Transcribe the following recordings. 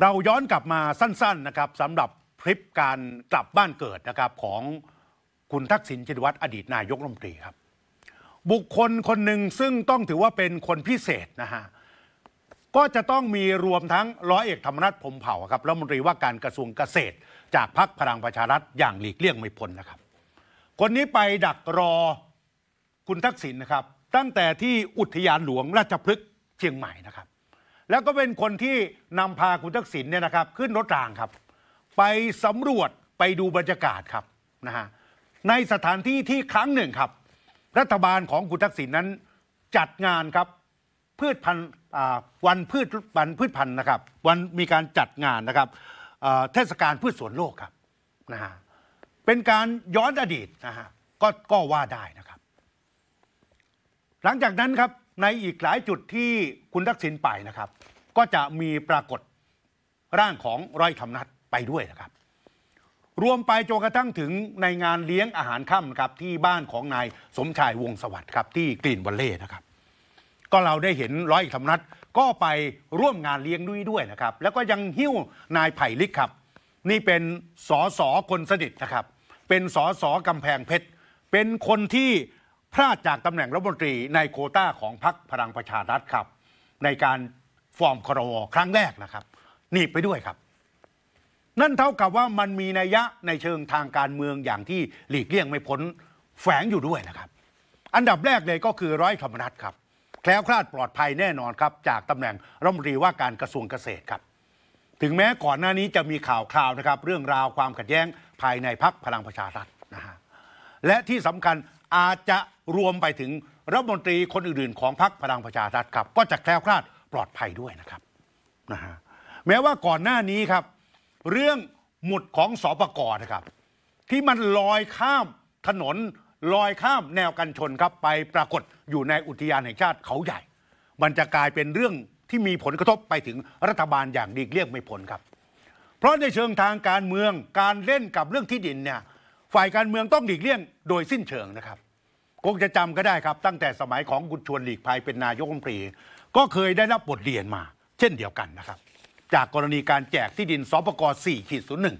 เราย้อนกลับมาสั้นๆนะครับสำหรับคลิปการกลับบ้านเกิดนะครับของคุณทักษิณชินวัตรอดีตนายกรัฐมนตรีครับ บุคคลคนหนึ่งซึ่งต้องถือว่าเป็นคนพิเศษนะฮะก็จะต้องมีรวมทั้งร้อยเอกธรรมนัฐพมเผ่าครับรัฐมนตรีว่าการกระทรวงเกษตร จากพรรคพลังประชารัฐอย่างหลีกเลี่ยงไม่พ้นนะครับ คนนี้ไปดักรอคุณทักษิณนะครับตั้งแต่ที่อุทยานหลวงราชพฤกษ์เชียงใหม่นะครับแล้วก็เป็นคนที่นำพาคุณทักษิณเนี่ยนะครับ ขึ้นรถรางครับ ไปสำรวจไปดูบรรยากาศครับนะฮะในสถานที่ที่ครั้งหนึ่งครับ รัฐบาลของคุณทักษิณนั้นจัดงานครับพืชพันธุ์วันพืชวันพืชพันธุ์นะครับ วันมีการจัดงานนะครับเทศกาลพืชสวนโลกครับนะฮะเป็นการย้อนอดีตนะฮะก็ก็ว่าได้นะครับ หลังจากนั้นครับในอีกหลายจุดที่คุณทักษิณไปนะครับ ก็จะมีปรากฏร่างของร้อยธรรมนัฐไปด้วยนะครับ รวมไปจนกระทั่งถึงในงานเลี้ยงอาหารค่ำครับ ที่บ้านของนายสมชายวงสวัสดิ์ครับที่กลิ่นวัลเล่นะครับ ก็เราได้เห็นร้อยธรรมนัฐก็ไปร่วมงานเลี้ยงด้วยด้วยนะครับ แล้วก็ยังหิ้วนายไผ่ลิกครับ นี่เป็นสอสอคนสนิทนะครับ เป็นสอสอกำแพงเพชรเป็นคนที่พลาดจากตำแหน่งรัฐมนตรีในโคต้าของพรรคพลังประชารัฐครับ ในการฟอร์มครวครั้งแรกนะครับหนีไปด้วยครับ นั่นเท่ากับว่ามันมีนัยยะในเชิงทางการเมืองอย่างที่หลีกเลี่ยงไม่พ้น แฝงอยู่ด้วยนะครับ อันดับแรกเลยก็คือร้อยธรรมนัฐครับแคล้วคลาดปลอดภัยแน่นอนครับจากตำแหน่งรัฐมนตรีว่าการกระทรวงเกษตรครับ ถึงแม้ก่อนหน้านี้จะมีข่าวคราวนะครับเรื่องราวความขัดแย้งภายในพักพลังประชารัฐนะฮะและที่สำคัญอาจจะรวมไปถึงรัฐมนตรีคนอื่นๆของพรรคพลังประชารัฐครับ ก็จะแคล้วคลาดปลอดภัยด้วยนะครับนะฮะแม้ว่าก่อนหน้านี้ครับ เรื่องหมุดของสอปกรนะครับ ที่มันลอยข้ามถนนลอยข้ามแนวกันชนครับไปปรากฏอยู่ในอุทยานแห่งชาติเขาใหญ่ มันจะกลายเป็นเรื่องที่มีผลกระทบไปถึงรัฐบาลอย่างดีเลี่ยกไม่พ้นครับ เพราะในเชิงทางการเมืองการเล่นกับเรื่องที่ดินเนี่ยฝ่ายการเมืองต้องดลีเลี่ยงโดยสิ้นเชิงนะครับคงจะจำก็ได้ครับตั้งแต่สมัยของคุณชวนหลีกภัยเป็นนายกรัฐมนตรี ก็เคยได้รับบทเรียนมา เช่นเดียวกันนะครับจากกรณีการแจกที่ดินสปกสี่ขีดศูนย์หนึ่ง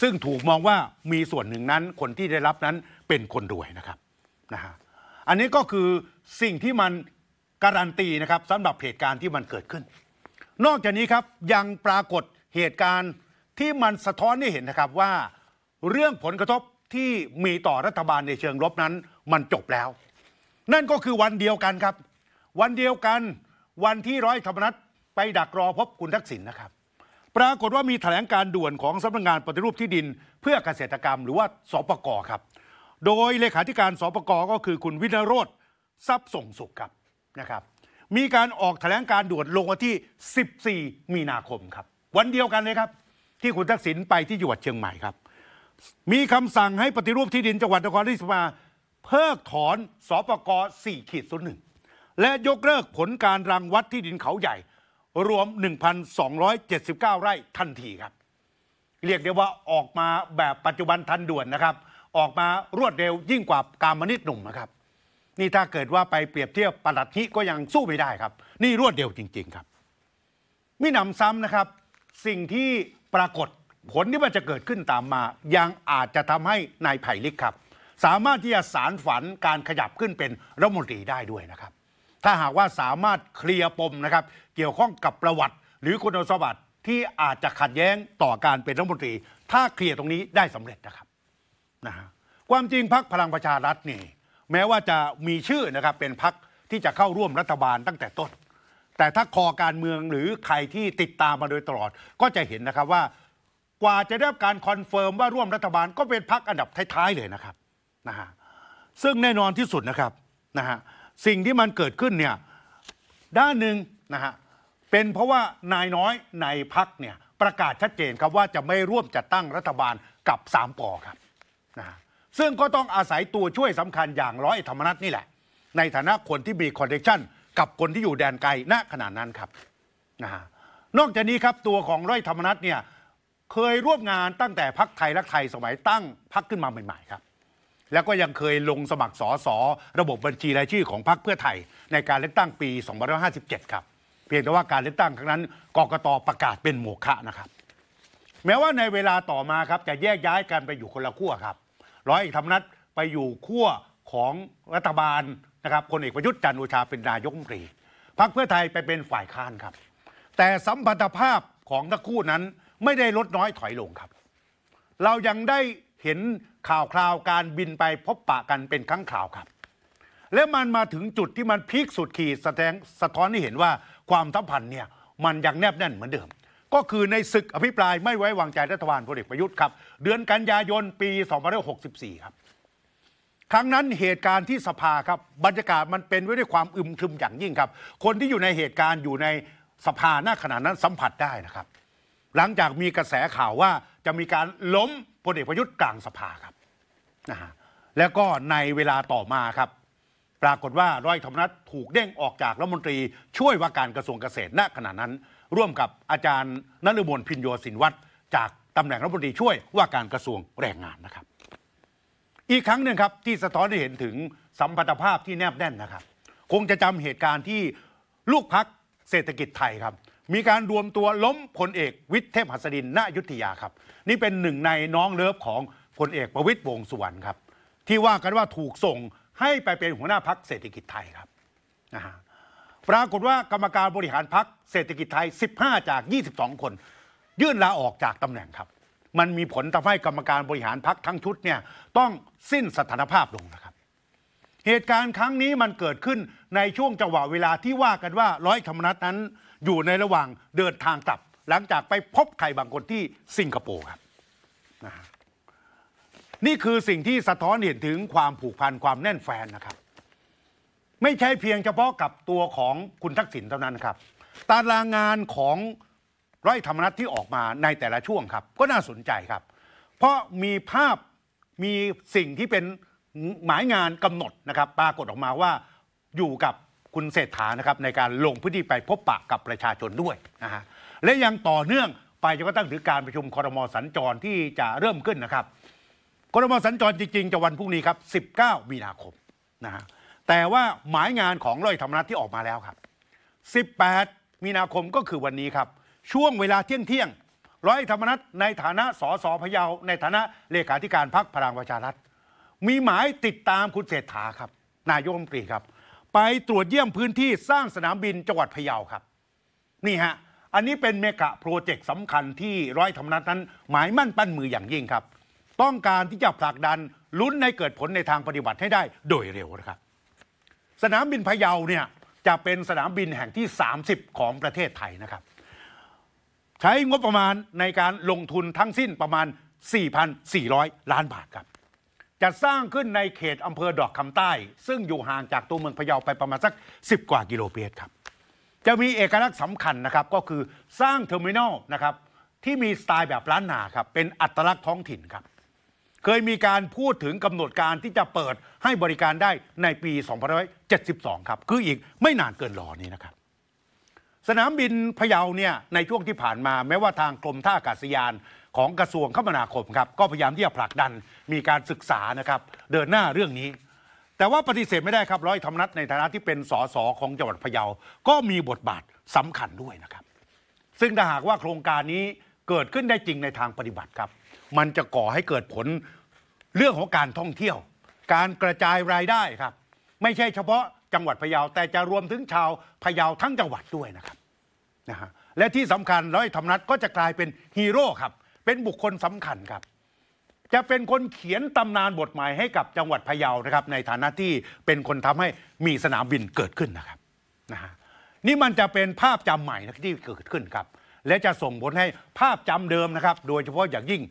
ซึ่งถูกมองว่ามีส่วนหนึ่งนั้นคนที่ได้รับนั้นเป็นคนรวยนะครับนะฮะอันนี้ก็คือสิ่งที่มันการันตีนะครับสำหรับเหตุการณ์ที่มันเกิดขึ้น นอกจากนี้ครับยังปรากฏเหตุการณ์ที่มันสะท้อนให้เห็นนะครับว่าเรื่องผลกระทบที่มีต่อรัฐบาลในเชิงลบนั้นมันจบแล้ว นั่นก็คือวันเดียวกันครับ วันเดียวกัน วันที่ร้อยธรรมนัฐไปดักรอพบคุณทักษิณนนะครับ ปรากฏว่ามีแถลงการด่วนของสำนักงงานปฏิรูปที่ดินเพื่อเกษตรกรรม หรือว่าสปกครับ โดยเลขาธิการสปกก็คือ คุณวินโรธทรัพย์ส่งสุขครับนะครับ มีการออกแถลงการด่วนลงวันที่ 14 มีนาคมครับวันเดียวกันเลยครับ ที่คุณทักษิณไปที่จังหวัดเชียงใหม่ครับ มีคำสั่งให้ปฏิรูปที่ดินจังหวัดนครราชสีมาพิกถอนสปกร4ขีดศูนย์หนึ่งและยกเลิกผลการรังวัดที่ดินเขาใหญ่ รวม 1,279 ไร่ทันทีครับ เรียกได้ว่าออกมาแบบปัจจุบันทันด่วนนะครับ ออกมารวดเร็วยิ่งกว่าการมนิตหนุ่มนะครับ นี่ถ้าเกิดว่าไปเปรียบเทียบปลัดฮิก็ยังสู้ไม่ได้ครับ นี่รวดเร็วจริง ๆครับมินำซ้ำนะครับ สิ่งที่ปรากฏผลที่มันจะเกิดขึ้นตามมายังอาจจะทำให้นายไผ่ลิกครับสามารถที่จะสารฝันการขยับขึ้นเป็นรัฐมนตรีได้ด้วยนะครับ ถ้าหากว่าสามารถเคลียร์ปมนะครับ เกี่ยวข้องกับประวัติ หรือคุณสมบัติที่อาจจะขัดแย้งต่อการเป็นรัฐมนตรี ถ้าเคลียร์ตรงนี้ได้สำเร็จนะครับนะฮะความจริงพักพลังประชารัฐนี่แม้ว่าจะมีชื่อนะครับเป็นพักที่จะเข้าร่วมรัฐบาลตั้งแต่ต้น แต่ถ้าคอการเมืองหรือใครที่ติดตามมาโดยตลอดก็จะเห็นนะครับว่า กว่าจะได้การคอนเฟิร์มว่าร่วมรัฐบาล ก็เป็นพักอันดับท้ายๆเลยนะครับนะฮะซึ่งแน่นอนที่สุดนะครับนะฮะสิ่งที่มันเกิดขึ้นเนี่ยด้านหนึ่งนะฮะเป็นเพราะว่านายน้อยในพักเนี่ยประกาศชัดเจนครับว่าจะไม่ร่วมจัดตั้งรัฐบาลกับสามปอครับนะฮะซึ่งก็ต้องอาศัยตัวช่วยสำคัญอย่างร้อยธรรมนัฐนี่แหละ ในฐานะคนที่มีคอนเนคชั่นกับคนที่อยู่แดนไกลณขณะนั้นครับนะฮะนอกจากนี้ครับตัวของร้อยธรรมนัฐเนี่ยเคยร่วมงานตั้งแต่พักไทยรักไทยสมัยตั้งพักขึ้นมาใหม่ๆครับแล้วก็ยังเคยลงสมัครสอสอระบบบัญชีรายชื่อของพรรคเพื่อไทย ในการเลือกตั้งปี 2557 ครับ เพียงแต่ว่าการเลือกตั้งครั้งนั้นกกตประกาศเป็นโมฆะนะครับ แม้ว่าในเวลาต่อมาครับจะแยกย้ายกันไปอยู่คนละขั้วครับ ร้อยเอกธรรมนัฐไปอยู่ขั้วของรัฐบาลนะครับพลเอกประยุทธ์จันทร์โอชาเป็นนายกรัฐมนตรีพรรคเพื่อไทยไปเป็นฝ่ายค้านครับ แต่สัมพันธภาพของทั้งคู่นั้นไม่ได้ลดน้อยถอยลงครับ เรายังได้เห็นข่าวคราวการบินไปพบปะกันเป็นครั้งคราวครับ และมันมาถึงจุดที่มันพีคสุดขีดแสดงสะท้อนให้เห็นว่าความสัมพันธ์เนี่ยมันยังแนบแน่นเหมือนเดิม ก็คือในศึกอภิปรายไม่ไว้วางใจรัฐบาลพลเอกประยุทธ์ครับเดือนกันยายนปี2564ครับครั้งนั้นเหตุการณ์ที่สภาครับบรรยากาศมันเป็นไว้ด้วยความอึมครึมอย่างยิ่งครับ คนที่อยู่ในเหตุการณ์อยู่ในสภาหน้าขณะนั้นสัมผัสได้นะครับ หลังจากมีกระแสข่าวว่าจะมีการล้มพลเอกประยุทธ์กลางสภาครับนะฮะแล้วก็ในเวลาต่อมาครับ ปรากฏว่าร้อยธรรมนัฐถูกเด้งออกจากรัฐมนตรีช่วยว่าการกระทรวงเกษตรณขณะนั้น ร่วมกับอาจารย์นฤมลพินโยสินวัตร จากตำแหน่งรัฐมนตรีช่วยว่าการกระทรวงแรงงานนะครับ อีกครั้งหนึ่งครับที่สะท้อนให้เห็นถึงสัมพันธภาพที่แนบแน่นนะครับ คงจะจำเหตุการณ์ที่ลูกพักเศรษฐกิจไทยครับมีการรวมตัวล้มพลเอกวิทย์เทพหัสดินณยุทธยาครับ นี่เป็นหนึ่งในน้องเลิฟของพลเอกประวิตยวงสุวรรณครับ ที่ว่ากันว่าถูกส่งให้ไปเป็นหัวหน้าพักเศรษฐกิจไทยครับนะฮะปรากฏว่ากรรมการบริหารพักเศรษฐกิจไทย15 จาก 22 คน ยื่นลาออกจากตำแหน่งครับ มันมีผลทาให้กรรมการบริหารพักทั้งชุดเนี่ยต้องสิ้นสถานภาพลงนะครับ เหตุการณ์ครั้งนี้มันเกิดขึ้นในช่วงจังหวะเวลาที่ว่ากันว่าร้อยธรรมนัฐนั้นอยู่ในระหว่างเดินทางกลับ หลังจากไปพบใครบางคนที่สิงคโปร์ครับนะฮะนี่คือสิ่งที่สะท้อนเห็นถึงความผูกพัน ความแน่นแฟนนะครับ ไม่ใช่เพียงเฉพาะกับตัวของคุณทักษิณเท่านั้นครับ ตารางงานของร้อยธรรมนัฐที่ออกมาในแต่ละช่วงครับ ก็น่าสนใจครับ เพราะมีภาพมีสิ่งที่เป็นหมายงานกำหนดนะครับปรากฏออกมาว่าอยู่กับคุณเศรษฐานะครับในการลงพื้นที่ไปพบปะกับประชาชนด้วยนะฮะและยังต่อเนื่องไปจนกระทั่งถึงการประชุมคอรมอสัญจรที่จะเริ่มขึ้นนะครับคอรมอสัญจรจริงๆ จะวันพรุ่งนี้ครับ19 มีนาคมนะฮะแต่ว่าหมายงานของร้อยธรรมนัฐที่ออกมาแล้วครับ18 มีนาคมก็คือวันนี้ครับช่วงเวลาเที่ยงเที่ยงร้อยธรรมนัฐในฐานะสสพะเยาในฐานะเลขาธิการพรรคพลังประชารัฐมีหมายติดตามคุณเศรษฐาครับ นายกรัฐมนตรีครับไปตรวจเยี่ยมพื้นที่สร้างสนามบินจังหวัดพะเยาครับนี่ฮะอันนี้เป็นเมกะโปรเจกต์สำคัญที่ร้อยธรรมนัฐนั้น หมายมั่นปั้นมืออย่างยิ่งครับ ต้องการที่จะผลักดันลุ้นให้เกิดผลในทางปฏิบัติให้ได้โดยเร็วนะครับ สนามบินพะเยาเนี่ยจะเป็นสนามบินแห่งที่ 30 ของประเทศไทยนะครับ ใช้งบประมาณในการลงทุนทั้งสิ้นประมาณ 4,400 ล้านบาทครับจะสร้างขึ้นในเขตอำเภอดอกคำใต้ ซึ่งอยู่ห่างจากตัวเมืองพะเยาไปประมาณสัก 10 กว่ากิโลเมตรครับจะมีเอกลักษณ์สำคัญนะครับ ก็คือสร้างเทอร์มินอลนะครับที่มีสไตล์แบบล้านนาครับเป็นอัตลักษณ์ท้องถิ่นครับเคยมีการพูดถึงกำหนดการที่จะเปิดให้บริการได้ในปี2572 ครับ คืออีก ไม่นานเกินรอนี้นะครับสนามบินพะเยาเนี่ยในช่วงที่ผ่านมาแม้ว่าทางกรมท่าอากาศยานของกระทรวงคมนาคมครับก็พยายามที่จะผลักดันมีการศึกษานะครับ เดินหน้าเรื่องนี้ แต่ว่าปฏิเสธไม่ได้ครับ ร้อยธรรมนัฐในฐานะที่เป็นสสของจังหวัดพะเยาก็มีบทบาทสำคัญด้วยนะครับ ซึ่งถ้าหากว่าโครงการนี้เกิดขึ้นได้จริงในทางปฏิบัติครับ มันจะก่อให้เกิดผลเรื่องของการท่องเที่ยว การกระจายรายได้ครับ ไม่ใช่เฉพาะจังหวัดพะเยาแต่จะรวมถึงชาวพะเยาทั้งจังหวัดด้วยนะครับนะฮะและที่สำคัญร้อยธรรมนัฐก็จะกลายเป็นฮีโร่ครับเป็นบุคคลสำคัญครับ จะเป็นคนเขียนตำนานบทหมายให้กับจังหวัดพะเยานะครับ ในฐานะที่เป็นคนทำให้มีสนามบินเกิดขึ้นนะครับนะฮะนี่มันจะเป็นภาพจำใหม่ที่เกิดขึ้นครับ และจะส่งผลให้ภาพจำเดิมนะครับ โดยเฉพาะอย่างยิ่ง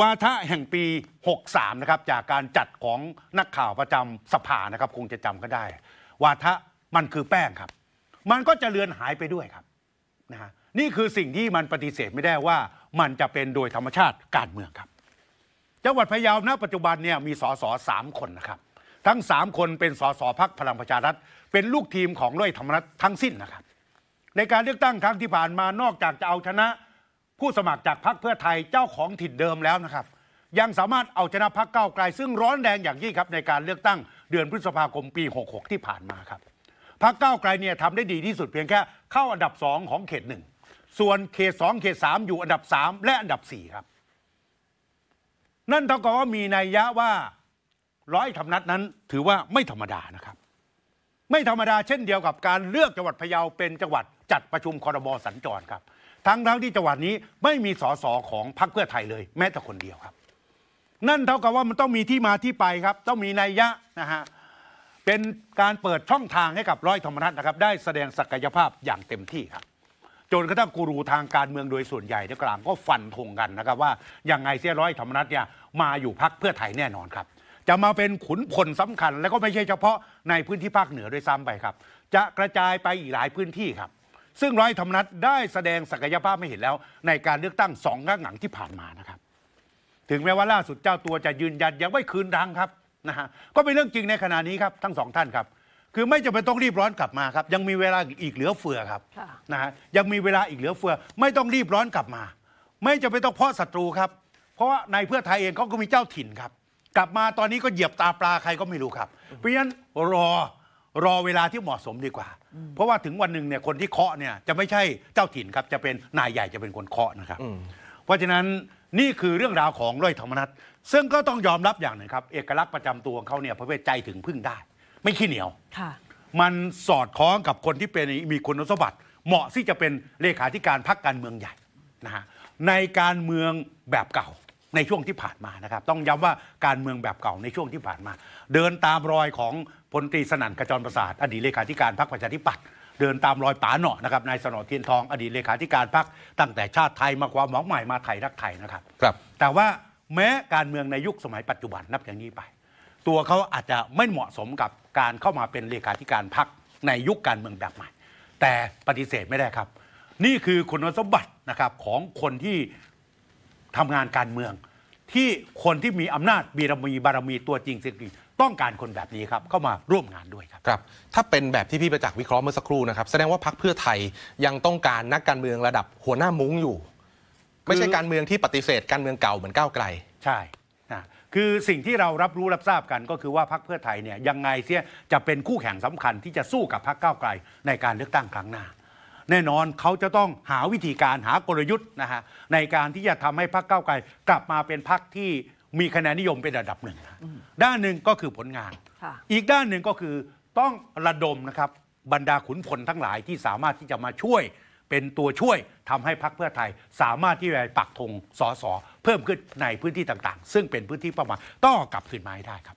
วาทะแห่งปี 63นะครับจากการจัดของนักข่าวประจำสภานะครับ คงจะจำก็ได้ วาทะมันคือแป้งครับ มันก็จะเลือนหายไปด้วยครับนะฮะนี่คือสิ่งที่มันปฏิเสธไม่ได้ว่ามันจะเป็นโดยธรรมชาติการเมืองครับ จังหวัดพะเยาณปัจจุบันเนี่ยมีสสสามคนนะครับ ทั้งสามคนเป็นสสพักพลังประชารัฐเป็นลูกทีมของร้อยธรรมนัฐทั้งสิ้นนะครับ ในการเลือกตั้งครั้งที่ผ่านมานอกจากจะเอาชนะ ผู้สมัครจากพักเพื่อไทยเจ้าของถิ่นเดิมแล้วนะครับ ยังสามารถเอาชนะพักเก้าไกลซึ่งร้อนแรงอย่างยิ่งครับในการเลือกตั้งเดือนพฤษภาคมปี66 ที่ผ่านมาครับพักเก้าไกลเนี่ยทำได้ดีที่สุดเพียงแค่เข้าอันดับสองของเขตหนึ่งส่วนเขตสองเขตสามอยู่อันดับสามและอันดับสี่ครับนั่นเท่ากับว่ามีนัยยะว่าร้อยธรรมนัฐนั้น ถือว่าไม่ธรรมดานะครับ ไม่ธรรมดาเช่นเดียวกับการเลือกจังหวัดพะเยาเป็นจังหวัดจัดประชุมคอรมอสัญจรครับ ทั้งทั้งที่จังหวัดนี้ไม่มีสสของพรรคเพื่อไทยเลย แม้แต่คนเดียวครับ นั่นเท่ากับว่ามันต้องมีที่มาที่ไปครับ ต้องมีนัยยะนะฮะเป็นการเปิดช่องทางให้กับร้อยธรรมนัฐนะครับ ได้แสดงศักยภาพอย่างเต็มที่ครับจนกระทั่งกูรูทางการเมืองโดยส่วนใหญ่ในกลางก็ฟันธงกันนะครับว่าอย่างไงเสียร้อยธรรมนัฐเนี่ยมาอยู่พักเพื่อไทยแน่นอนครับ จะมาเป็นขุนพลสำคัญ และก็ไม่ใช่เฉพาะในพื้นที่ภาคเหนือด้วยซ้ำไปครับ จะกระจายไปอีกหลายพื้นที่ครับ ซึ่งร้อยธรรมนัฐได้แสดงศักยภาพไม่เห็นแล้ว ในการเลือกตั้งสองงั้งหลังที่ผ่านมานะครับถึงแม้ว่าล่าสุดเจ้าตัวจะยืนยันยังไม่คืนดังครับนะฮะก็เป็นเรื่องจริงในขณะนี้ครับทั้งสองท่านครับคือไม่จำเป็นต้องรีบร้อนกลับมาครับยังมีเวลาอีกเหลือเฟือครับนะฮะยังมีเวลาอีกเหลือเฟือ ไม่ต้องรีบร้อนกลับมา ไม่จำเป็นต้องเพาะศัตรูครับเพราะว่าในเพื่อไทยเองเขาก็มีเจ้าถิ่นครับ กลับมาตอนนี้ก็เหยียบตาปลาใครก็ไม่รู้ครับ เพราะฉะนั้นรอรอเวลาที่เหมาะสมดีกว่า เพราะว่าถึงวันหนึ่งเนี่ยคนที่เคาะเนี่ยจะไม่ใช่เจ้าถิ่นครับจะเป็นนายใหญ่จะเป็นคนเคาะนะครับ เพราะฉะนั้นนี่คือเรื่องราวของร้อยธรรมนัฐซึ่งก็ต้องยอมรับอย่างหนึ่งครับเอกลักษณ์ประจำตัวของเขาเนี่ยพระเวทใจถึงพึ่งได้ไม่ขี้เหนียวมันสอดคล้องกับคนที่เป็นมีคุณสมบัติเหมาะที่จะเป็นเลขาธิการพรรคการเมืองใหญ่นะฮะในการเมืองแบบเก่าในช่วงที่ผ่านมานะครับต้องย้ำว่าการเมืองแบบเก่าในช่วงที่ผ่านมา เดินตามรอยของพลตรีสนั่นกระจรประสาทอดีตเลขาธิการพรรคประชาธิปัตย์เดินตามรอยป๋าหน่อนะครับนายสนอเทียนทอง อดีตเลขาธิการพรรคตั้งแต่ชาติไทยมาความหวังใหม่มาไทยรักไทยนะครับครับ แต่ว่าแม้การเมืองในยุคสมัยปัจจุบันนับอย่างนี้ไปตัวเขาอาจจะไม่เหมาะสมกับการเข้ามาเป็นเลขาธิการพรรคในยุคการเมืองแบบใหม่ แต่ปฏิเสธไม่ได้ครับ นี่คือคุณสมบัตินะครับของคนที่ทำงานการเมือง ที่คนที่มีอำนาจบีรมีบารมีตัวจริงสิทงจริงต้องการคนแบบนี้ครับ เข้ามาร่วมงานด้วยครับครับถ้าเป็นแบบที่พี่ประจักษ์วิเคราะห์เมื่อสักครู่นะครับ แสดงว่าพักเพื่อไทยยังต้องการนักการเมืองระดับหัวหน้ามุ้งอยู่ ไม่ใช่การเมืองที่ปฏิเสธ การเมืองเก่าเหมือนก้าวไกลใช่นะคือสิ่งที่เรารับรู้รับทราบกันก็คือว่าพรรคเพื่อไทยเนี่ยยังไงเสียจะเป็นคู่แข่งสำคัญที่จะสู้กับพรรคก้าวไกลในการเลือกตั้งครั้งหน้า แน่นอนเขาจะต้องหาวิธีการหากลยุทธ์นะฮะในการที่จะทำให้พรรคก้าวไกลกลับมาเป็นพรรคที่มีคะแนนนิยมเป็นระดับหนึ่ง ด้านหนึ่งก็คือผลงานอีกด้านหนึ่งก็คือต้องระดมนะครับบรรดาขุนพลทั้งหลายที่สามารถที่จะมาช่วยเป็นตัวช่วยทำให้พรรคเพื่อไทยสามารถที่จะปักธงสสเพิ่มขึ้นในพื้นที่ต่างๆ ซึ่งเป็นพื้นที่เป้าหมายต้องกลับคืนมาให้ได้ครับ